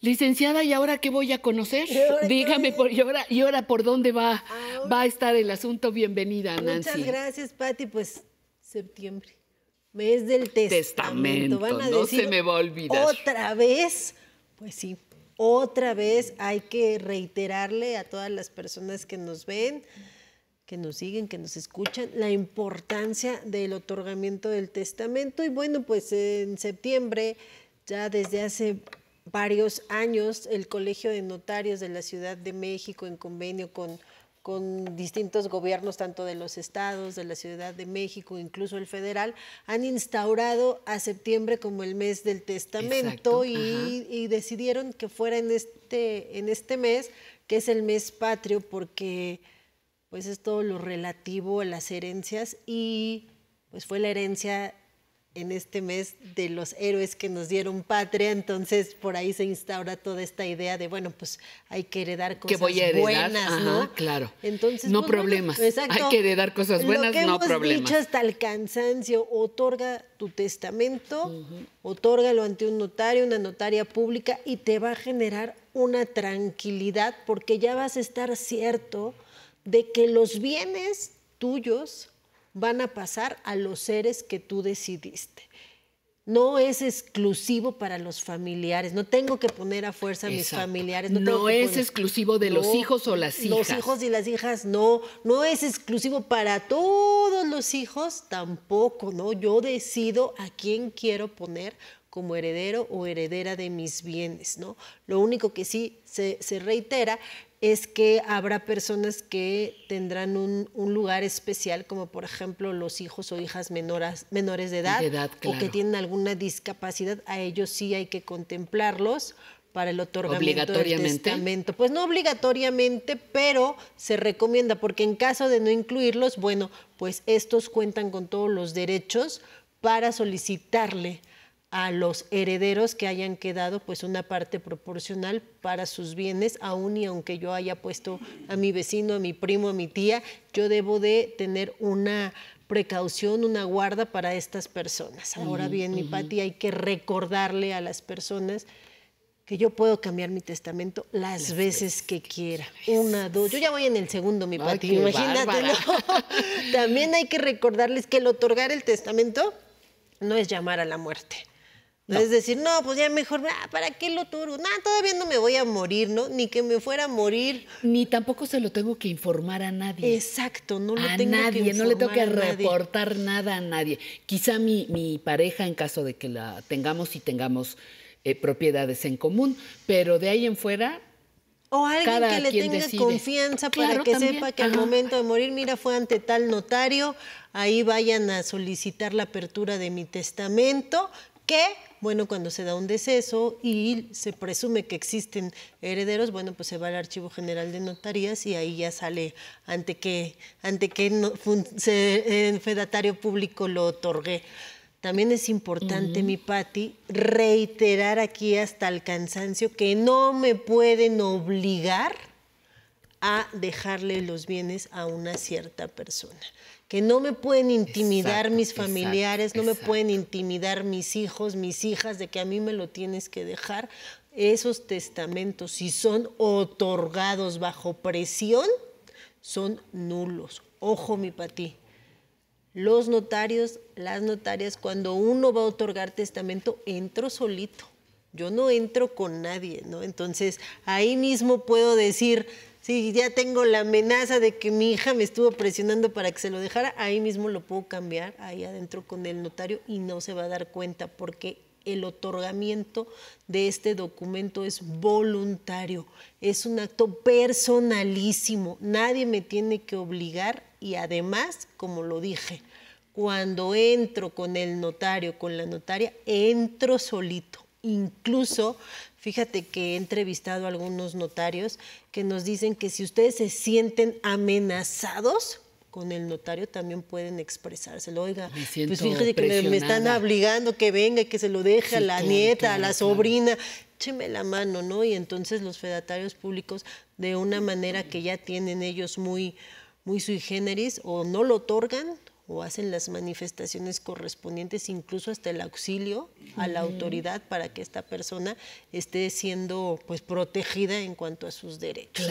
Licenciada, ¿y ahora qué voy a conocer? Dígame, y, ahora, ¿y ahora por dónde va, va a estar el asunto? Bienvenida, Nancy. Muchas gracias, Pati. Pues septiembre, mes del testamento. testamento no se me va a olvidar. ¿Otra vez? Pues sí, otra vez hay que reiterarle a todas las personas que nos ven, que nos siguen, que nos escuchan, la importancia del otorgamiento del testamento. Y bueno, pues en septiembre ya desde hace varios años el Colegio de Notarios de la Ciudad de México en convenio con, con distintos gobiernos, tanto de los estados, de la Ciudad de México, incluso el federal, han instaurado a septiembre como el mes del testamento y, decidieron que fuera en este, en este mes, que es el mes patrio, porque pues es todo lo relativo a las herencias y pues fue la herencia en este mes de los héroes que nos dieron patria, entonces por ahí se instaura toda esta idea de, bueno, pues hay que heredar cosas buenas, ¿no? Claro. Entonces, no pues, problemas. hay que heredar cosas buenas, no hemos Dicho hasta el cansancio, otorga tu testamento, otórgalo ante un notario, una notaria pública y te va a generar una tranquilidad porque ya vas a estar cierto de que los bienes tuyos van a pasar a los seres que tú decidiste. No es exclusivo para los familiares, no tengo que poner a fuerza a mis familiares. No, es exclusivo de los hijos o las hijas. Los hijos y las hijas no, no es exclusivo para todos los hijos tampoco, ¿no? Yo decido a quién quiero poner como heredero o heredera de mis bienes, ¿no? Lo único que sí se reitera es que habrá personas que tendrán un, lugar especial, como por ejemplo los hijos o hijas menores de edad, o que tienen alguna discapacidad, a ellos sí hay que contemplarlos para el otorgamiento del testamento. Pues no obligatoriamente, pero se recomienda, porque en caso de no incluirlos, bueno, pues estos cuentan con todos los derechos para solicitarle a los herederos que hayan quedado pues una parte proporcional para sus bienes, aun y aunque yo haya puesto a mi vecino, a mi primo, a mi tía, yo debo de tener una precaución, una guarda para estas personas. Ahora bien, mi Pati, hay que recordarle a las personas que yo puedo cambiar mi testamento las, veces, que quiera. Una, dos. Yo ya voy en el segundo, mi Pati, imagínate. También hay que recordarles que el otorgar el testamento no es llamar a la muerte. Es decir, no, pues ya mejor, ah, ¿para qué lo turbo? No, todavía no me voy a morir, ¿no? Ni que me fuera a morir. Ni tampoco se lo tengo que informar a nadie. Exacto, no lo tengo nadie, que informar no le tengo que reportar nada a nadie. Quizá mi, mi, pareja, en caso de que la tengamos y tengamos eh, propiedades en común, pero de ahí en fuera, o alguien que le tenga confianza para que sepa que al momento de morir, mira, fue ante tal notario, ahí vayan a solicitar la apertura de mi testamento, que bueno, cuando se da un deceso y se presume que existen herederos, bueno, pues se va al Archivo General de Notarías y ahí ya sale ante qué, ante que fedatario público lo otorgué. También es importante, mi Patti, reiterar aquí hasta el cansancio que no me pueden obligar a dejarle los bienes a una cierta persona. Que no me pueden intimidar mis familiares, no me pueden intimidar mis hijos, mis hijas, de que a mí me lo tienes que dejar. Esos testamentos, si son otorgados bajo presión, son nulos. Ojo, mi patí. Los notarios, las notarias, cuando uno va a otorgar testamento, entro solito. Yo no entro con nadie, ¿no? Entonces, ahí mismo puedo decir, si ya tengo la amenaza de que mi hija me estuvo presionando para que se lo dejara, ahí mismo lo puedo cambiar, ahí adentro con el notario y no se va a dar cuenta porque el otorgamiento de este documento es voluntario, es un acto personalísimo, nadie me tiene que obligar y además, como lo dije, cuando entro con el notario, con la notaria, entro solito. Incluso Fíjate que he entrevistado a algunos notarios que nos dicen que si ustedes se sienten amenazados con el notario también pueden expresárselo. Oiga, pues fíjate que me, están obligando que venga y que se lo deje a la nieta, a la sobrina. Écheme la mano, ¿no? Y entonces los fedatarios públicos, de una manera que ya tienen ellos muy, muy sui generis, o no lo otorgan o hacen las manifestaciones correspondientes, incluso hasta el auxilio a la autoridad para que esta persona esté siendo pues protegida en cuanto a sus derechos.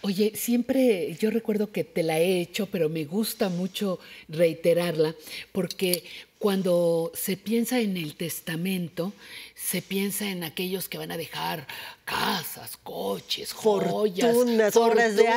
Oye, siempre yo recuerdo que te la he hecho, pero me gusta mucho reiterarla porque cuando se piensa en el testamento, se piensa en aquellos que van a dejar casas, coches, joyas, obras de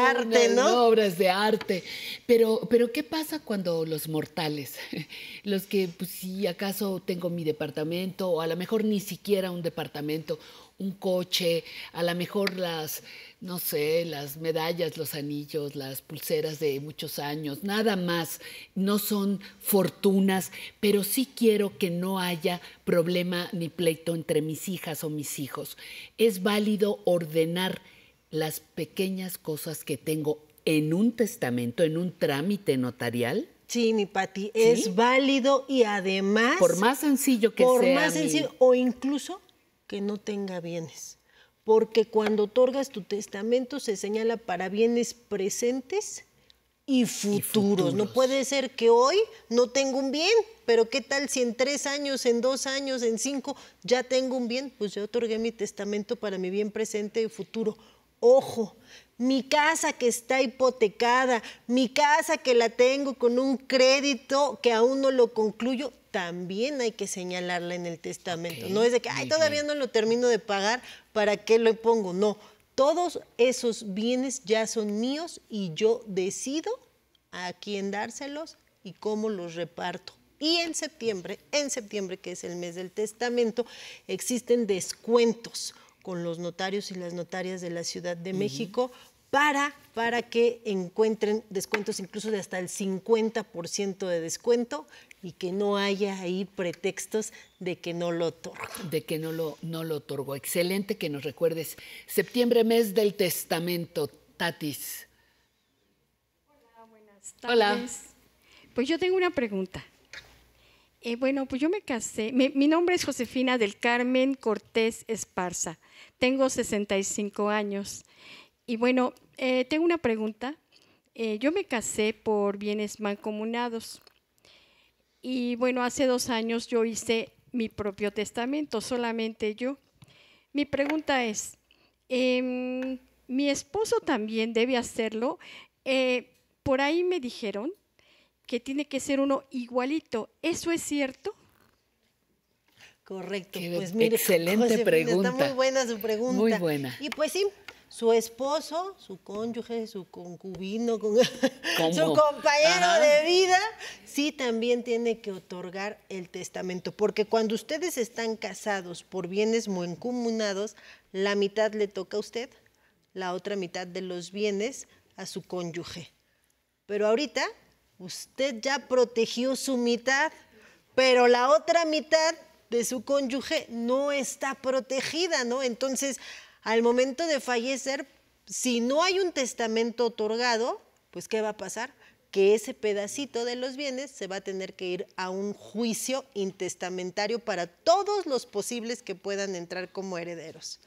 arte, ¿no? Pero, pero ¿qué pasa cuando los mortales, los que, pues, si acaso tengo mi departamento, o a lo mejor ni siquiera un departamento, un coche, a lo mejor las, no sé, las medallas, los anillos, las pulseras de muchos años, nada más, no son fortunas, pero sí quiero que no haya problema ni pleito entre mis hijas o mis hijos. Es válido ordenar las pequeñas cosas que tengo en un testamento, en un trámite notarial. Sí, mi Pati, es válido y además... Por más sencillo que sea. Por más sencillo, o incluso que no tenga bienes, porque cuando otorgas tu testamento se señala para bienes presentes y futuros. No puede ser que hoy no tenga un bien, pero ¿qué tal si en tres años, en dos años, en cinco ya tengo un bien? Pues yo otorgué mi testamento para mi bien presente y futuro. Ojo, mi casa que está hipotecada, mi casa que la tengo con un crédito que aún no lo concluyo, también hay que señalarla en el testamento. No es de que, todavía no lo termino de pagar, ¿para qué lo pongo? No, todos esos bienes ya son míos y yo decido a quién dárselos y cómo los reparto. Y en septiembre, en septiembre, que es el mes del testamento, existen descuentos con los notarios y las notarias de la Ciudad de México para, para que encuentren descuentos incluso de hasta el 50% de descuento y que no haya ahí pretextos de que no lo otorgo. De que no lo, no lo otorgo. Excelente que nos recuerdes. Septiembre, mes del testamento, Tatis. Hola, buenas tardes. Pues yo tengo una pregunta. Eh, bueno, pues yo me casé. Mi, nombre es Josefina del Carmen Cortés Esparza. Tengo 65 años. Y bueno, eh, tengo una pregunta. Eh, yo me casé por bienes mancomunados. Y bueno, hace dos años yo hice mi propio testamento, solamente yo. Mi pregunta es, em, ¿mi esposo también debe hacerlo? por ahí me dijeron que tiene que ser uno igualito. ¿Eso es cierto? Correcto. pues excelente pregunta. muy buena su pregunta. Muy buena. Y pues sí, su esposo, su cónyuge, su concubino, su compañero de vida, sí también tiene que otorgar el testamento, porque cuando ustedes están casados por bienes mancomunados, la mitad le toca a usted, la otra mitad de los bienes a su cónyuge. Pero ahorita usted ya protegió su mitad, pero la otra mitad de su cónyuge no está protegida, ¿no? Entonces, al momento de fallecer, si no hay un testamento otorgado, pues ¿qué va a pasar? Que ese pedacito de los bienes se va a tener que ir a un juicio intestamentario para todos los posibles que puedan entrar como herederos.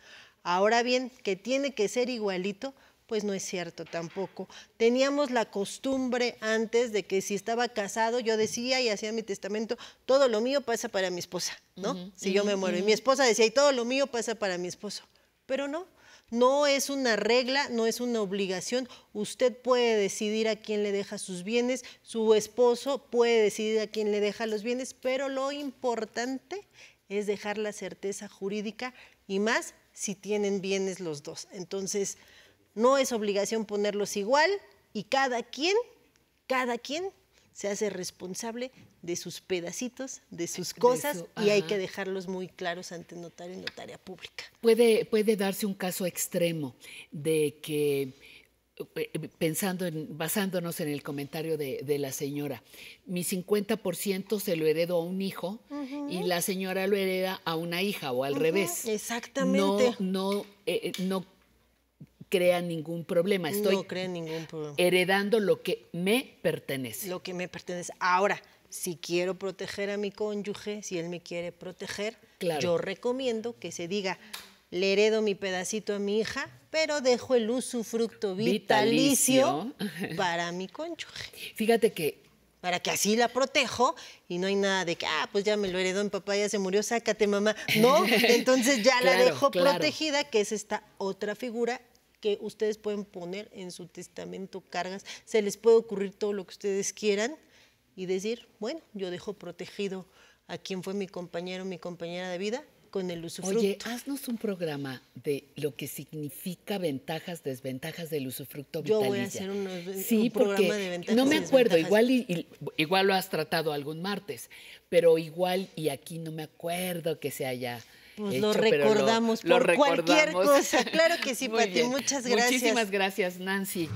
Ahora bien, que tiene que ser igualito, pues no es cierto tampoco. Teníamos la costumbre antes de que si estaba casado, yo decía y hacía mi testamento, todo lo mío pasa para mi esposa, ¿no? si yo me muero. Y mi esposa decía, y todo lo mío pasa para mi esposo. Pero no, no es una regla, no es una obligación. Usted puede decidir a quién le deja sus bienes, su esposo puede decidir a quién le deja los bienes, pero lo importante es dejar la certeza jurídica y más si tienen bienes los dos. Entonces, no es obligación ponerlos igual y cada quien, cada quien se hace responsable de sus pedacitos, de sus cosas, y hay que dejarlos muy claros ante notario y notaria pública. Puede, darse un caso extremo de que, eh, pensando en, basándonos en el comentario de, la señora, mi 50% se lo heredo a un hijo y la señora lo hereda a una hija o al revés. Exactamente. No, no, eh, eh, no crea ningún problema. Estoy ningún problema. heredando lo que me pertenece. Lo que me pertenece. Ahora, si quiero proteger a mi cónyuge, si él me quiere proteger, yo recomiendo que se diga, le heredo mi pedacito a mi hija, pero dejo el usufructo vitalicio, para mi cónyuge. Fíjate que para que así la protejo y no hay nada de que, ah, pues ya me lo heredó mi papá, ya se murió, sácate mamá. No, entonces ya la dejo protegida, que es esta otra figura que ustedes pueden poner en su testamento cargas, se les puede ocurrir todo lo que ustedes quieran y decir, bueno, yo dejo protegido a quien fue mi compañero mi compañera de vida con el usufructo. Oye, haznos un programa de lo que significa ventajas, desventajas del usufructo vitalicia. Yo voy a hacer un programa de ventajas. No me acuerdo, igual, igual lo has tratado algún martes, pero igual y aquí no me acuerdo que se haya pues lo recordamos por cualquier cosa. Claro que sí, Pati. Muchas gracias. Muchísimas gracias, Nancy.